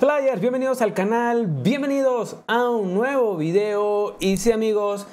buenas bienvenidos al canal, bienvenidos a un nuevo video y sí amigos,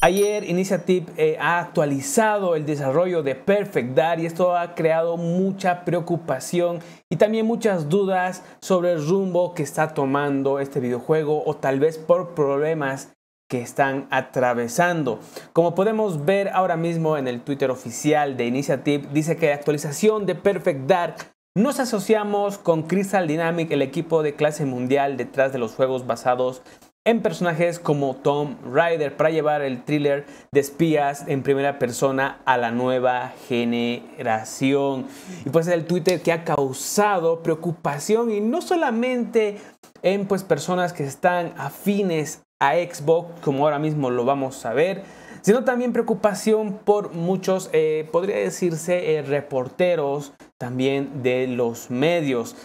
ayer Initiative eh, ha actualizado el desarrollo de Perfect Dark y esto ha creado mucha preocupación y también muchas dudas sobre el rumbo que está tomando este videojuego o tal vez por problemas que están atravesando. Como podemos ver ahora mismo en el Twitter oficial de Initiative, dice que la actualización de Perfect Dark nos asociamos con Crystal Dynamic, el equipo de clase mundial detrás de los juegos basados en personajes como Tom Rider para llevar el thriller de espías en primera persona a la nueva generación. Y pues el Twitter que ha causado preocupación y no solamente en pues personas que están afines a Xbox, como ahora mismo lo vamos a ver, sino también preocupación por muchos, eh, podría decirse, eh, reporteros también de los medios.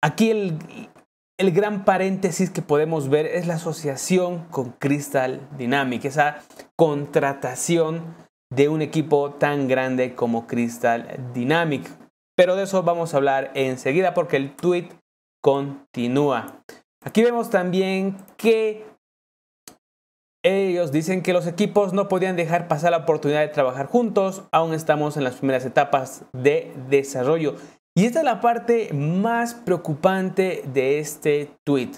Aquí el, gran paréntesis que podemos ver es la asociación con Crystal Dynamic, esa contratación de un equipo tan grande como Crystal Dynamic. Pero de eso vamos a hablar enseguida porque el tweet continúa. Aquí vemos también que ellos dicen que los equipos no podían dejar pasar la oportunidad de trabajar juntos, aún estamos en las primeras etapas de desarrollo. Y esta es la parte más preocupante de este tweet.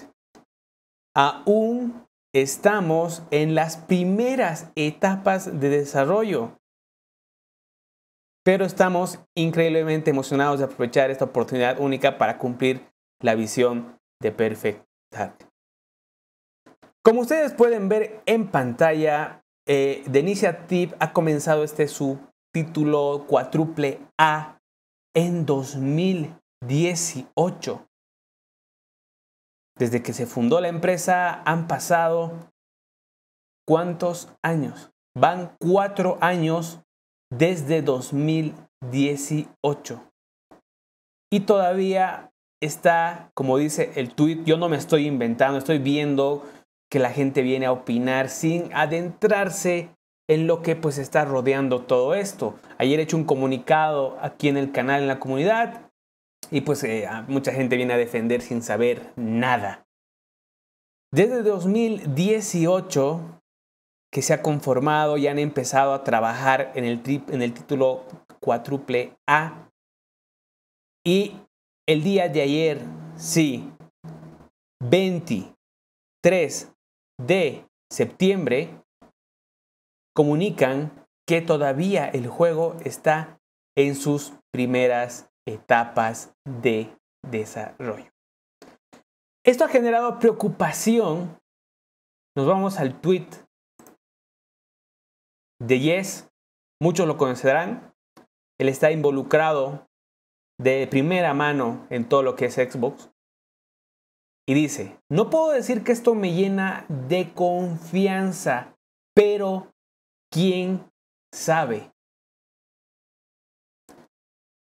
Aún estamos en las primeras etapas de desarrollo, pero estamos increíblemente emocionados de aprovechar esta oportunidad única para cumplir la visión de Perfectar. Como ustedes pueden ver en pantalla, eh, The Initiative ha comenzado este subtítulo cuádruple A en 2018. Desde que se fundó la empresa han pasado cuántos años? Van cuatro años desde 2018. Y todavía está, como dice el tweet, yo no me estoy inventando, estoy viendo que la gente viene a opinar sin adentrarse en lo que pues está rodeando todo esto. Ayer he hecho un comunicado aquí en el canal, en la comunidad, y pues eh, mucha gente viene a defender sin saber nada. Desde 2018 que se ha conformado y han empezado a trabajar en el, en el título cuádruple A. Y el día de ayer, sí, 23 de septiembre comunican que todavía el juego está en sus primeras etapas de desarrollo. Esto ha generado preocupación. Nos vamos al tweet de Yes. Muchos lo conocerán. Él está involucrado de primera mano en todo lo que es Xbox. Y dice, no puedo decir que esto me llena de confianza, pero ¿quién sabe?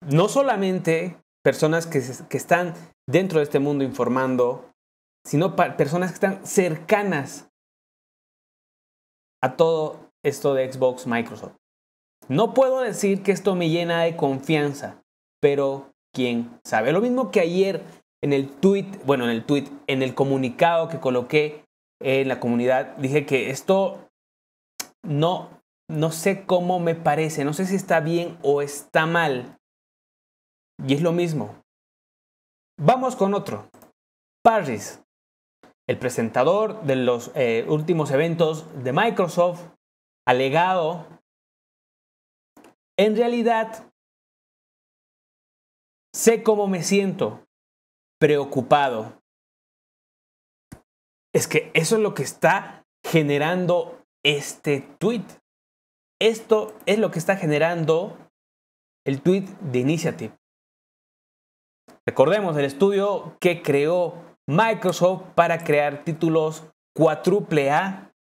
No solamente personas que, están dentro de este mundo informando, sino personas que están cercanas a todo esto de Xbox Microsoft. No puedo decir que esto me llena de confianza, pero quién sabe. Lo mismo que ayer en el tweet, bueno, en el tweet, en el comunicado que coloqué en la comunidad, dije que esto no, no sé cómo me parece, no sé si está bien o está mal. Y es lo mismo. Vamos con otro. Paris, el presentador de los eh, últimos eventos de Microsoft, alegado, en realidad, sé cómo me siento preocupado. Es que eso es lo que está generando este tweet. Esto es lo que está generando el tweet de Initiative. Recordemos el estudio que creó Microsoft para crear títulos cuádruple A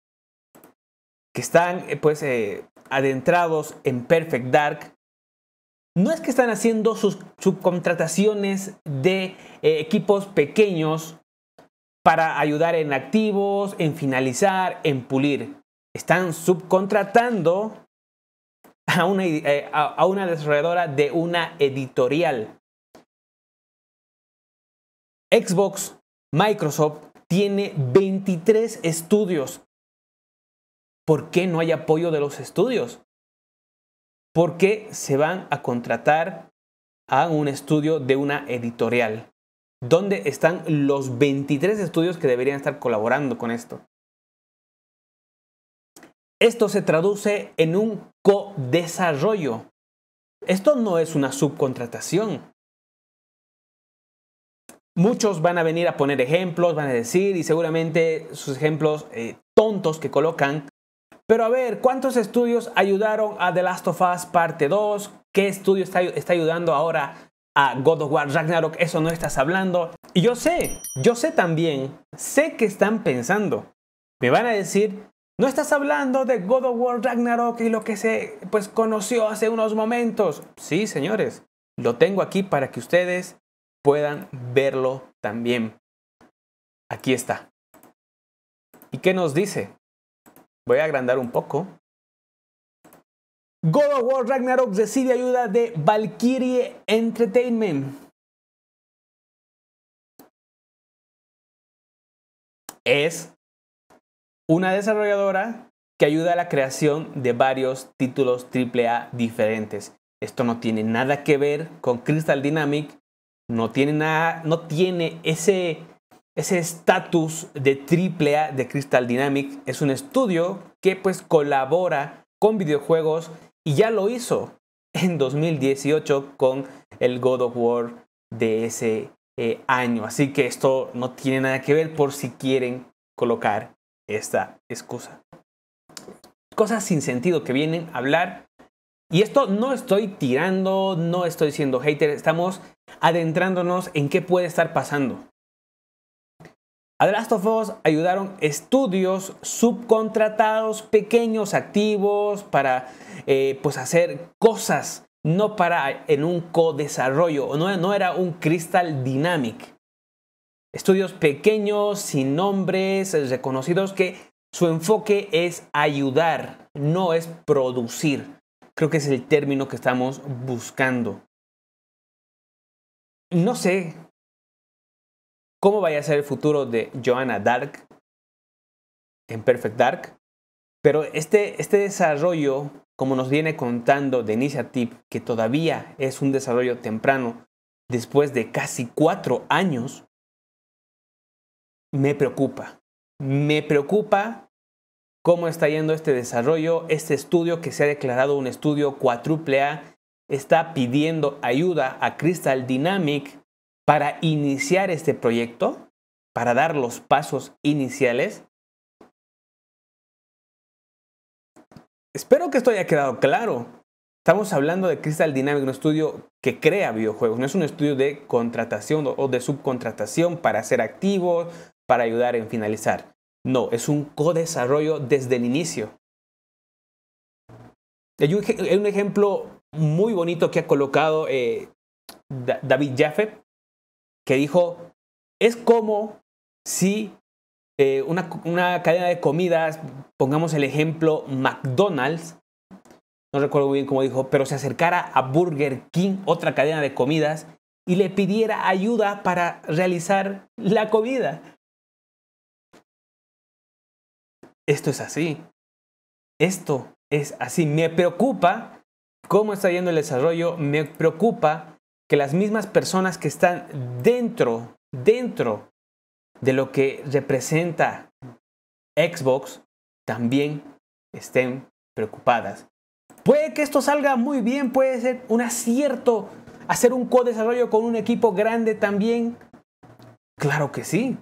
que están eh, pues eh, adentrados en Perfect Dark no es que están haciendo sus subcontrataciones de eh, equipos pequeños para ayudar en activos, en finalizar, en pulir. Están subcontratando a una, eh, a una desarrolladora de una editorial. Xbox, Microsoft tiene 23 estudios. ¿Por qué no hay apoyo de los estudios? porque se van a contratar a un estudio de una editorial, ¿Dónde están los 23 estudios que deberían estar colaborando con esto. Esto se traduce en un co-desarrollo. Esto no es una subcontratación. Muchos van a venir a poner ejemplos, van a decir, y seguramente sus ejemplos eh, tontos que colocan pero a ver, ¿cuántos estudios ayudaron a The Last of Us parte 2? ¿Qué estudio está, está ayudando ahora a God of War Ragnarok? Eso no estás hablando. Y yo sé, yo sé también, sé que están pensando. Me van a decir, no estás hablando de God of War Ragnarok y lo que se pues conoció hace unos momentos. Sí, señores, lo tengo aquí para que ustedes puedan verlo también. Aquí está. ¿Y qué nos dice? Voy a agrandar un poco. God of War Ragnarok recibe ayuda de Valkyrie Entertainment. Es una desarrolladora que ayuda a la creación de varios títulos AAA diferentes. Esto no tiene nada que ver con Crystal Dynamic, no tiene nada, no tiene ese ese estatus de triple A de Crystal Dynamic Es un estudio que pues colabora con videojuegos y ya lo hizo en 2018 con el God of War de ese eh, año. Así que esto no tiene nada que ver por si quieren colocar esta excusa. Cosas sin sentido que vienen a hablar. Y esto no estoy tirando, no estoy siendo hater, estamos adentrándonos en qué puede estar pasando. A The ayudaron estudios subcontratados, pequeños activos para eh, pues hacer cosas, no para en un co-desarrollo, no, era un Crystal Dynamic. Estudios pequeños, sin nombres, reconocidos, que su enfoque es ayudar, no es producir. Creo que es el término que estamos buscando. No sé cómo vaya a ser el futuro de Joanna Dark en Perfect Dark. Pero este, este desarrollo, como nos viene contando The Initiative, que todavía es un desarrollo temprano, después de casi cuatro años, me preocupa. Me preocupa cómo está yendo este desarrollo. Este estudio que se ha declarado un estudio cuádruple A está pidiendo ayuda a Crystal Dynamic para iniciar este proyecto, para dar los pasos iniciales. Espero que esto haya quedado claro. Estamos hablando de Crystal Dynamics, un estudio que crea videojuegos, no es un estudio de contratación o de subcontratación para ser activo, para ayudar en finalizar. No, es un co-desarrollo desde el inicio. Hay un, ejemplo muy bonito que ha colocado eh, David Jaffe que dijo, es como si eh, una, una, cadena de comidas, pongamos el ejemplo McDonald's, no recuerdo muy bien cómo dijo, pero se acercara a Burger King, otra cadena de comidas, y le pidiera ayuda para realizar la comida. Esto es así. Esto es así. Me preocupa cómo está yendo el desarrollo, me preocupa que las mismas personas que están dentro, dentro de lo que representa Xbox, también estén preocupadas. Puede que esto salga muy bien, puede ser un acierto hacer un co-desarrollo con un equipo grande también. Claro que sí.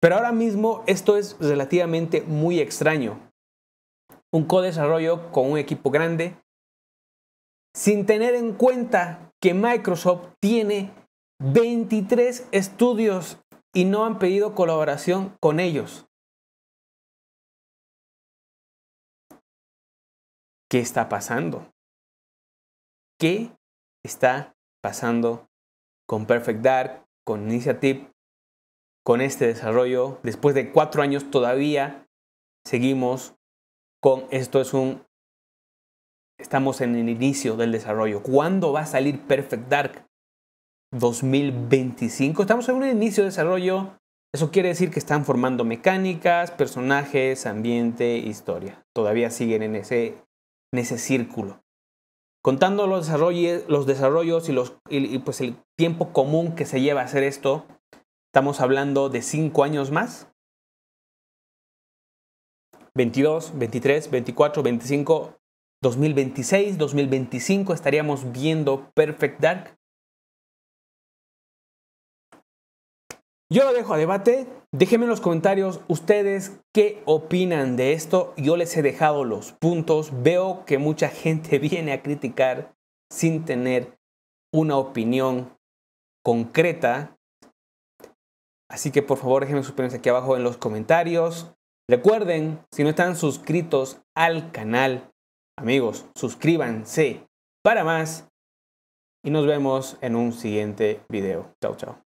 Pero ahora mismo esto es relativamente muy extraño. Un co-desarrollo con un equipo grande sin tener en cuenta que Microsoft tiene 23 estudios y no han pedido colaboración con ellos. ¿Qué está pasando? ¿Qué está pasando con Perfect Dark, con Initiative, con este desarrollo? Después de cuatro años todavía seguimos con esto es un Estamos en el inicio del desarrollo. ¿Cuándo va a salir Perfect Dark? 2025. Estamos en un inicio de desarrollo. Eso quiere decir que están formando mecánicas, personajes, ambiente, historia. Todavía siguen en ese, ese círculo. Contando los desarrollos, los desarrollos y, los, pues el tiempo común que se lleva a hacer esto, estamos hablando de cinco años más. 22, 23, 24, 25, 2026, 2025 estaríamos viendo Perfect Dark. Yo lo dejo a debate. Déjenme en los comentarios ustedes qué opinan de esto. Yo les he dejado los puntos. Veo que mucha gente viene a criticar sin tener una opinión concreta. Así que por favor déjenme sus opiniones aquí abajo en los comentarios. Recuerden, si no están suscritos al canal, Amigos, suscríbanse para más y nos vemos en un siguiente video. Chao, chao.